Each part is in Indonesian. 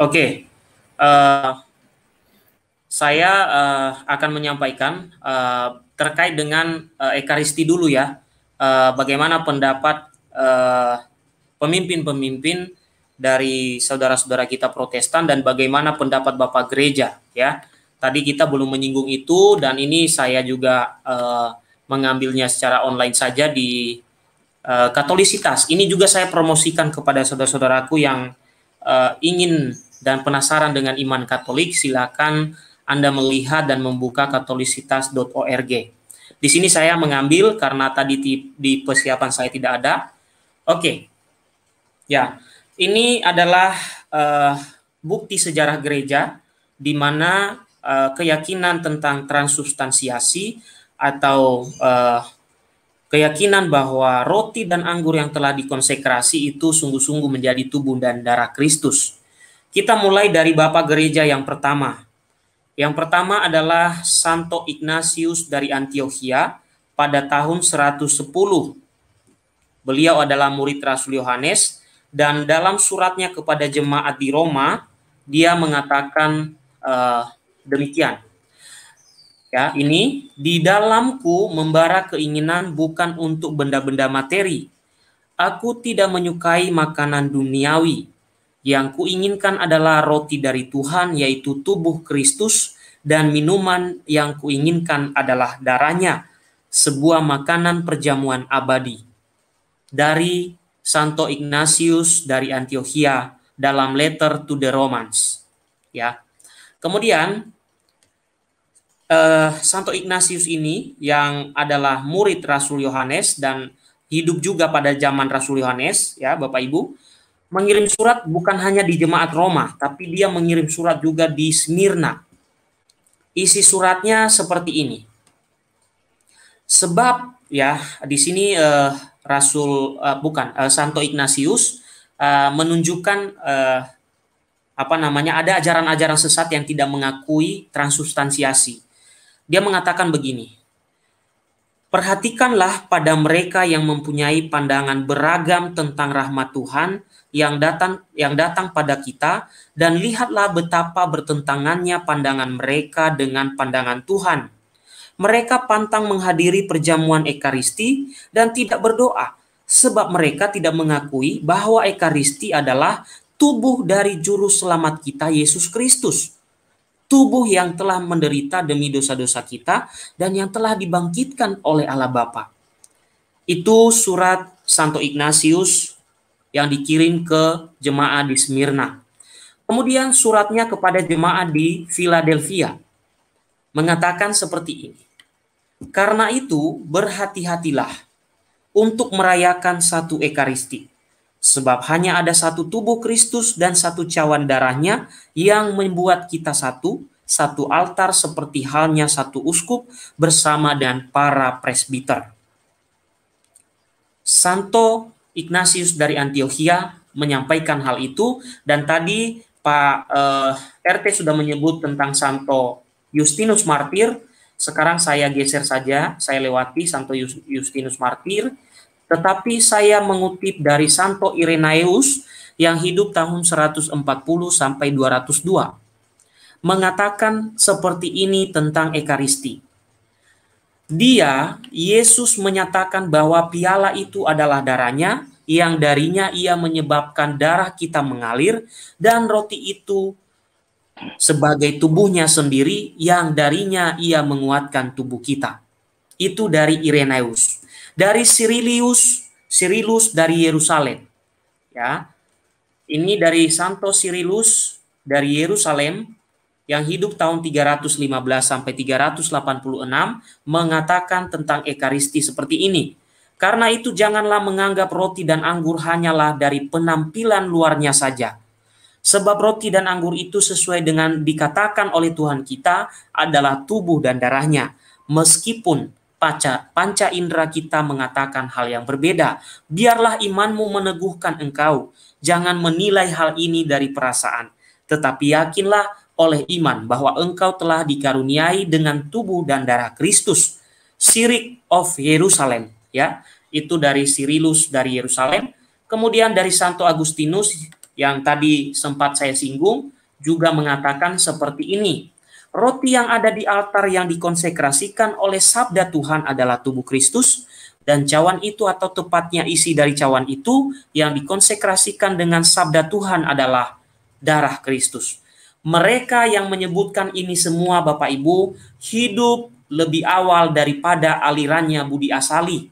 Oke, okay. uh, eh, saya uh, akan menyampaikan uh, terkait dengan uh, Ekaristi dulu ya, uh, bagaimana pendapat pemimpin pemimpin-pemimpin dari saudara-saudara kita Protestan dan bagaimana pendapat Bapak Gereja ya. Tadi kita belum menyinggung itu dan ini saya juga uh, mengambilnya secara online saja di uh, Katolisitas. Ini juga saya promosikan kepada saudara-saudaraku yang uh, ingin dan penasaran dengan iman Katolik, silakan Anda melihat dan membuka katolisitas.org. Di sini saya mengambil karena tadi di, persiapan saya tidak ada. Oke. Okay. Ya, ini adalah uh, bukti sejarah gereja di mana uh, keyakinan tentang transubstansiasi atau uh, keyakinan bahwa roti dan anggur yang telah dikonsekrasi itu sungguh-sungguh menjadi tubuh dan darah Kristus. Kita mulai dari Bapak Gereja yang pertama. Yang pertama adalah Santo Ignatius dari Antioquia pada tahun 110. Beliau adalah murid Rasul Yohanes dan dalam suratnya kepada jemaat di Roma dia mengatakan uh, demikian. Ya, ini di dalamku membara keinginan bukan untuk benda-benda materi. Aku tidak menyukai makanan duniawi yang kuinginkan adalah roti dari Tuhan, yaitu tubuh Kristus, dan minuman yang kuinginkan adalah darahnya, sebuah makanan perjamuan abadi. Dari Santo Ignatius dari Antiochia dalam Letter to the Romans. Ya. Kemudian eh, Santo Ignatius ini yang adalah murid Rasul Yohanes dan hidup juga pada zaman Rasul Yohanes, ya Bapak Ibu mengirim surat bukan hanya di jemaat Roma, tapi dia mengirim surat juga di Smyrna. Isi suratnya seperti ini. Sebab ya di sini eh, Rasul eh, bukan eh, Santo Ignatius eh, menunjukkan eh, apa namanya ada ajaran-ajaran sesat yang tidak mengakui transubstansiasi. Dia mengatakan begini, Perhatikanlah pada mereka yang mempunyai pandangan beragam tentang rahmat Tuhan yang datang yang datang pada kita dan lihatlah betapa bertentangannya pandangan mereka dengan pandangan Tuhan. Mereka pantang menghadiri perjamuan ekaristi dan tidak berdoa sebab mereka tidak mengakui bahwa ekaristi adalah tubuh dari juru selamat kita Yesus Kristus tubuh yang telah menderita demi dosa-dosa kita dan yang telah dibangkitkan oleh Allah Bapa. Itu surat Santo Ignatius yang dikirim ke jemaat di Smyrna. Kemudian suratnya kepada jemaat di Philadelphia mengatakan seperti ini. Karena itu berhati-hatilah untuk merayakan satu ekaristi Sebab hanya ada satu tubuh Kristus dan satu cawan darahnya yang membuat kita satu, satu altar seperti halnya satu uskup bersama dan para presbiter. Santo Ignatius dari Antioquia menyampaikan hal itu dan tadi Pak eh, RT sudah menyebut tentang Santo Justinus Martir. Sekarang saya geser saja, saya lewati Santo Justinus Martir tetapi saya mengutip dari Santo Irenaeus yang hidup tahun 140 sampai 202 mengatakan seperti ini tentang Ekaristi. Dia, Yesus menyatakan bahwa piala itu adalah darahnya yang darinya ia menyebabkan darah kita mengalir dan roti itu sebagai tubuhnya sendiri yang darinya ia menguatkan tubuh kita itu dari Irenaeus, dari Sirilius, Sirilus dari Yerusalem. Ya. Ini dari Santo Sirilus dari Yerusalem yang hidup tahun 315 sampai 386 mengatakan tentang ekaristi seperti ini. Karena itu janganlah menganggap roti dan anggur hanyalah dari penampilan luarnya saja. Sebab roti dan anggur itu sesuai dengan dikatakan oleh Tuhan kita adalah tubuh dan darahnya. Meskipun Paca, panca indera kita mengatakan hal yang berbeda. Biarlah imanmu meneguhkan engkau. Jangan menilai hal ini dari perasaan. Tetapi yakinlah oleh iman bahwa engkau telah dikaruniai dengan tubuh dan darah Kristus. Sirik of Yerusalem, ya. Itu dari Sirilus dari Yerusalem. Kemudian dari Santo Agustinus yang tadi sempat saya singgung juga mengatakan seperti ini. Roti yang ada di altar yang dikonsekrasikan oleh sabda Tuhan adalah tubuh Kristus dan cawan itu atau tepatnya isi dari cawan itu yang dikonsekrasikan dengan sabda Tuhan adalah darah Kristus. Mereka yang menyebutkan ini semua Bapak Ibu hidup lebih awal daripada alirannya Budi Asali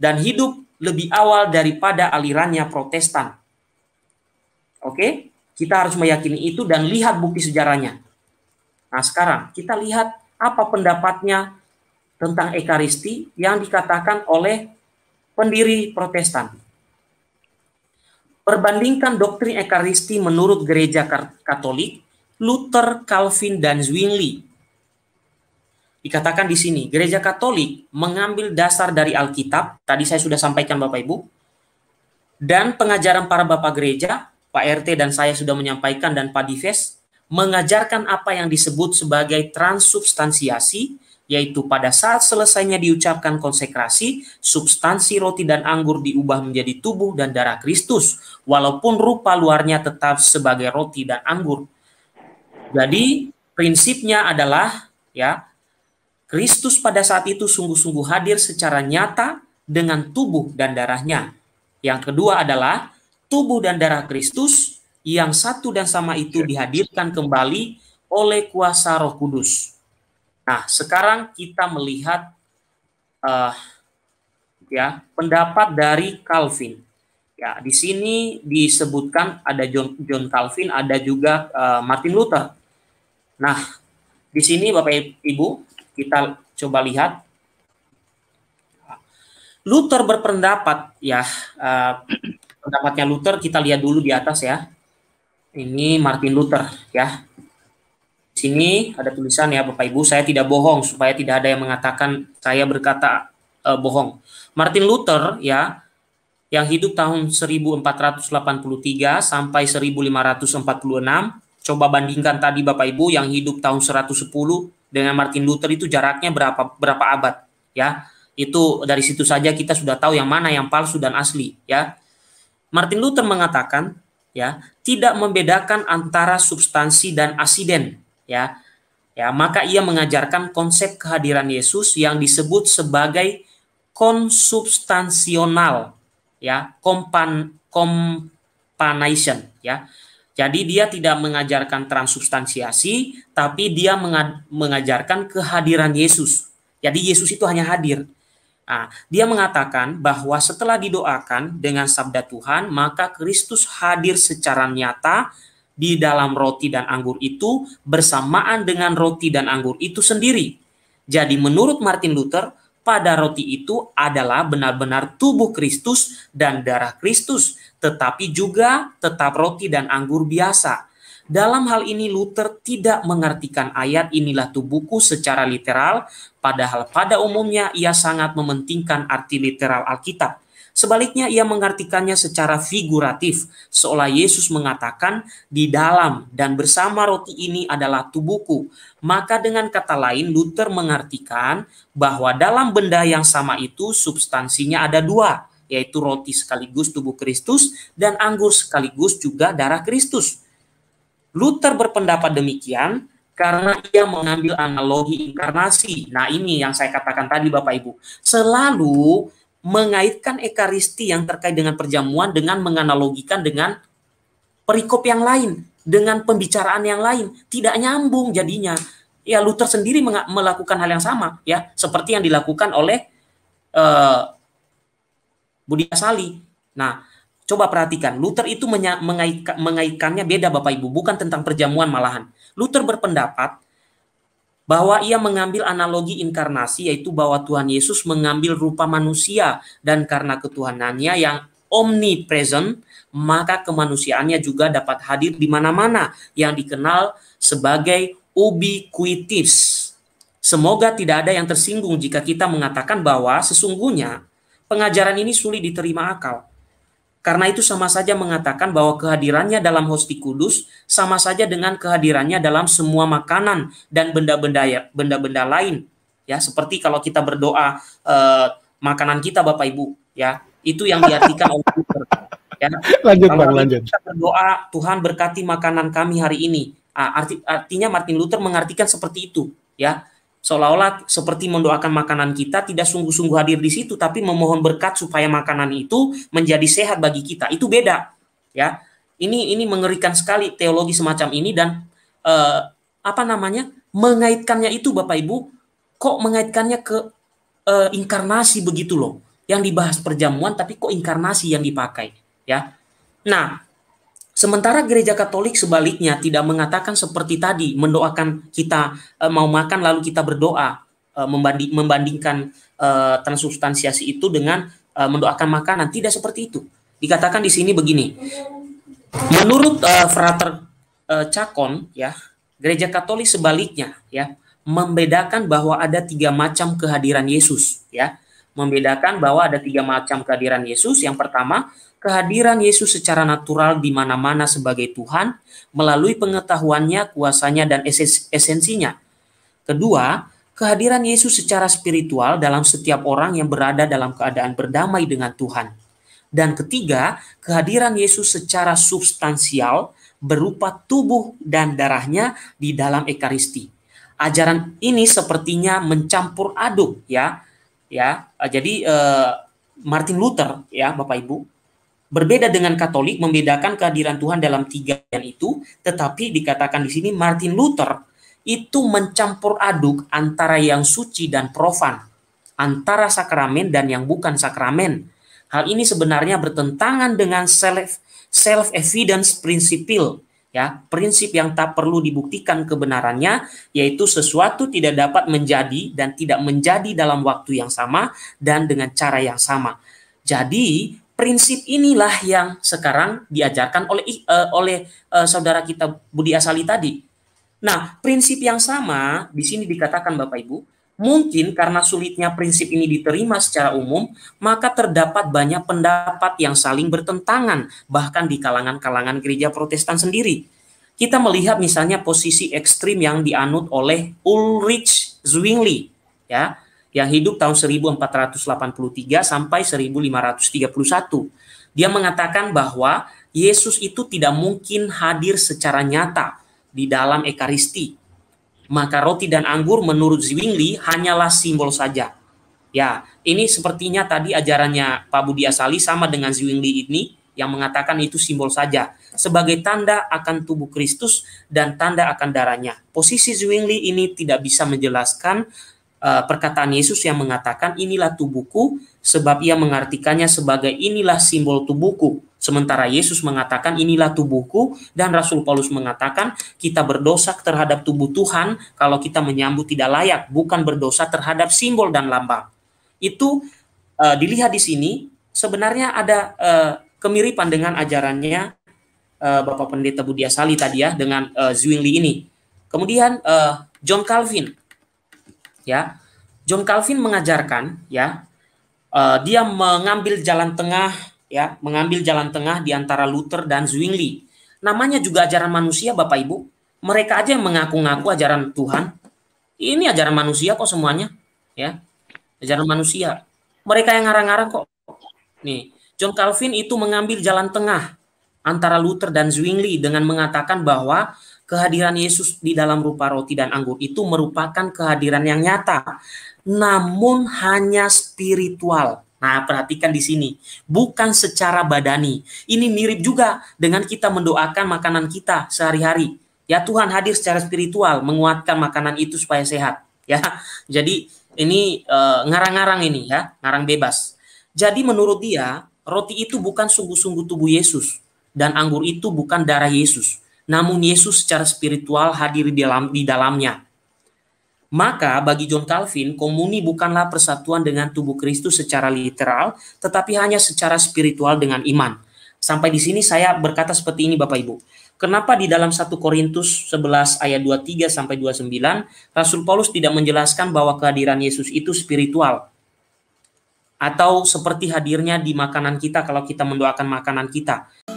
dan hidup lebih awal daripada alirannya Protestan. Oke, kita harus meyakini itu dan lihat bukti sejarahnya. Nah sekarang kita lihat apa pendapatnya tentang Ekaristi yang dikatakan oleh pendiri protestan. Perbandingkan doktrin Ekaristi menurut gereja katolik, Luther, Calvin, dan Zwingli. Dikatakan di sini, gereja katolik mengambil dasar dari Alkitab, tadi saya sudah sampaikan Bapak Ibu, dan pengajaran para Bapak gereja, Pak RT dan saya sudah menyampaikan, dan Pak Dives, mengajarkan apa yang disebut sebagai transubstansiasi, yaitu pada saat selesainya diucapkan konsekrasi, substansi roti dan anggur diubah menjadi tubuh dan darah Kristus, walaupun rupa luarnya tetap sebagai roti dan anggur. Jadi prinsipnya adalah ya Kristus pada saat itu sungguh-sungguh hadir secara nyata dengan tubuh dan darahnya. Yang kedua adalah tubuh dan darah Kristus yang satu dan sama itu iya. dihadirkan kembali oleh kuasa Roh Kudus. Nah, sekarang kita melihat uh, ya pendapat dari Calvin. Ya, di sini disebutkan ada John, John Calvin, ada juga uh, Martin Luther. Nah, di sini Bapak Ibu, kita coba lihat Luther berpendapat ya uh, pendapatnya Luther kita lihat dulu di atas ya ini Martin Luther ya. Di sini ada tulisan ya Bapak Ibu, saya tidak bohong supaya tidak ada yang mengatakan saya berkata uh, bohong. Martin Luther ya yang hidup tahun 1483 sampai 1546. Coba bandingkan tadi Bapak Ibu yang hidup tahun 110 dengan Martin Luther itu jaraknya berapa berapa abad ya. Itu dari situ saja kita sudah tahu yang mana yang palsu dan asli ya. Martin Luther mengatakan ya tidak membedakan antara substansi dan asiden ya ya maka ia mengajarkan konsep kehadiran Yesus yang disebut sebagai konsubstansional ya kompan kompanation ya jadi dia tidak mengajarkan transubstansiasi tapi dia mengajarkan kehadiran Yesus jadi Yesus itu hanya hadir Nah, dia mengatakan bahwa setelah didoakan dengan sabda Tuhan, maka Kristus hadir secara nyata di dalam roti dan anggur itu bersamaan dengan roti dan anggur itu sendiri. Jadi menurut Martin Luther, pada roti itu adalah benar-benar tubuh Kristus dan darah Kristus, tetapi juga tetap roti dan anggur biasa dalam hal ini Luther tidak mengartikan ayat inilah tubuhku secara literal, padahal pada umumnya ia sangat mementingkan arti literal Alkitab. Sebaliknya ia mengartikannya secara figuratif, seolah Yesus mengatakan di dalam dan bersama roti ini adalah tubuhku. Maka dengan kata lain Luther mengartikan bahwa dalam benda yang sama itu substansinya ada dua, yaitu roti sekaligus tubuh Kristus dan anggur sekaligus juga darah Kristus. Luther berpendapat demikian karena ia mengambil analogi inkarnasi. Nah, ini yang saya katakan tadi Bapak Ibu. Selalu mengaitkan ekaristi yang terkait dengan perjamuan dengan menganalogikan dengan perikop yang lain, dengan pembicaraan yang lain, tidak nyambung jadinya. Ya Luther sendiri melakukan hal yang sama ya, seperti yang dilakukan oleh uh, Budi Asali. Nah, Coba perhatikan, Luther itu mengaitkannya beda Bapak Ibu, bukan tentang perjamuan malahan. Luther berpendapat bahwa ia mengambil analogi inkarnasi yaitu bahwa Tuhan Yesus mengambil rupa manusia dan karena ketuhanannya yang omnipresent maka kemanusiaannya juga dapat hadir di mana-mana yang dikenal sebagai ubiquitis. Semoga tidak ada yang tersinggung jika kita mengatakan bahwa sesungguhnya pengajaran ini sulit diterima akal. Karena itu sama saja mengatakan bahwa kehadirannya dalam hosti kudus sama saja dengan kehadirannya dalam semua makanan dan benda-benda ya, benda-benda lain ya seperti kalau kita berdoa eh, makanan kita Bapak Ibu ya itu yang diartikan oleh Luther ya lanjut Bang lanjut kita berdoa Tuhan berkati makanan kami hari ini ah, arti, artinya Martin Luther mengartikan seperti itu ya seolah-olah seperti mendoakan makanan kita tidak sungguh-sungguh hadir di situ tapi memohon berkat supaya makanan itu menjadi sehat bagi kita itu beda ya ini ini mengerikan sekali teologi semacam ini dan eh, apa namanya mengaitkannya itu bapak ibu kok mengaitkannya ke eh, inkarnasi begitu loh yang dibahas perjamuan tapi kok inkarnasi yang dipakai ya nah Sementara gereja Katolik sebaliknya tidak mengatakan seperti tadi, mendoakan kita e, mau makan lalu kita berdoa, e, eh, membanding, membandingkan e, transubstansiasi itu dengan e, mendoakan makanan, tidak seperti itu. Dikatakan di sini begini. Menurut e, Frater e, Cakon ya, gereja Katolik sebaliknya ya, membedakan bahwa ada tiga macam kehadiran Yesus ya. Membedakan bahwa ada tiga macam kehadiran Yesus. Yang pertama, kehadiran Yesus secara natural di mana-mana sebagai Tuhan melalui pengetahuannya, kuasanya, dan esensinya. Kedua, kehadiran Yesus secara spiritual dalam setiap orang yang berada dalam keadaan berdamai dengan Tuhan. Dan ketiga, kehadiran Yesus secara substansial berupa tubuh dan darahnya di dalam Ekaristi. Ajaran ini sepertinya mencampur aduk ya. Ya, jadi eh, Martin Luther ya Bapak Ibu Berbeda dengan Katolik membedakan kehadiran Tuhan dalam tiga yang itu, tetapi dikatakan di sini Martin Luther itu mencampur aduk antara yang suci dan profan, antara sakramen dan yang bukan sakramen. Hal ini sebenarnya bertentangan dengan self self evidence prinsipil, ya, prinsip yang tak perlu dibuktikan kebenarannya yaitu sesuatu tidak dapat menjadi dan tidak menjadi dalam waktu yang sama dan dengan cara yang sama. Jadi, prinsip inilah yang sekarang diajarkan oleh uh, oleh uh, saudara kita Budi Asali tadi. Nah, prinsip yang sama di sini dikatakan Bapak Ibu, mungkin karena sulitnya prinsip ini diterima secara umum, maka terdapat banyak pendapat yang saling bertentangan bahkan di kalangan-kalangan gereja Protestan sendiri. Kita melihat misalnya posisi ekstrim yang dianut oleh Ulrich Zwingli, ya yang hidup tahun 1483 sampai 1531. Dia mengatakan bahwa Yesus itu tidak mungkin hadir secara nyata di dalam Ekaristi. Maka roti dan anggur menurut Zwingli hanyalah simbol saja. Ya, ini sepertinya tadi ajarannya Pak Budi Asali sama dengan Zwingli ini yang mengatakan itu simbol saja sebagai tanda akan tubuh Kristus dan tanda akan darahnya. Posisi Zwingli ini tidak bisa menjelaskan Eh, perkataan Yesus yang mengatakan inilah tubuhku sebab ia mengartikannya sebagai inilah simbol tubuhku. Sementara Yesus mengatakan inilah tubuhku dan Rasul Paulus mengatakan kita berdosa terhadap tubuh Tuhan kalau kita menyambut tidak layak, bukan berdosa terhadap simbol dan lambang. Itu uh, dilihat di sini sebenarnya ada uh, kemiripan dengan ajarannya uh, Bapak Pendeta Budi Asali tadi ya dengan uh, Zwingli ini. Kemudian uh, John Calvin ya John Calvin mengajarkan ya uh, dia mengambil jalan tengah ya mengambil jalan tengah di antara Luther dan Zwingli namanya juga ajaran manusia Bapak Ibu mereka aja yang mengaku-ngaku ajaran Tuhan ini ajaran manusia kok semuanya ya ajaran manusia mereka yang ngarang-ngarang kok nih John Calvin itu mengambil jalan tengah antara Luther dan Zwingli dengan mengatakan bahwa Kehadiran Yesus di dalam rupa roti dan anggur itu merupakan kehadiran yang nyata, namun hanya spiritual. Nah, perhatikan di sini, bukan secara badani. Ini mirip juga dengan kita mendoakan makanan kita sehari-hari. Ya Tuhan hadir secara spiritual, menguatkan makanan itu supaya sehat. Ya, jadi ini eh, ngarang-ngarang e, ini ya, ngarang bebas. Jadi menurut dia, roti itu bukan sungguh-sungguh tubuh Yesus dan anggur itu bukan darah Yesus namun Yesus secara spiritual hadir di dalam di dalamnya. Maka bagi John Calvin, komuni bukanlah persatuan dengan tubuh Kristus secara literal, tetapi hanya secara spiritual dengan iman. Sampai di sini saya berkata seperti ini Bapak Ibu. Kenapa di dalam 1 Korintus 11 ayat 23 sampai 29 Rasul Paulus tidak menjelaskan bahwa kehadiran Yesus itu spiritual atau seperti hadirnya di makanan kita kalau kita mendoakan makanan kita.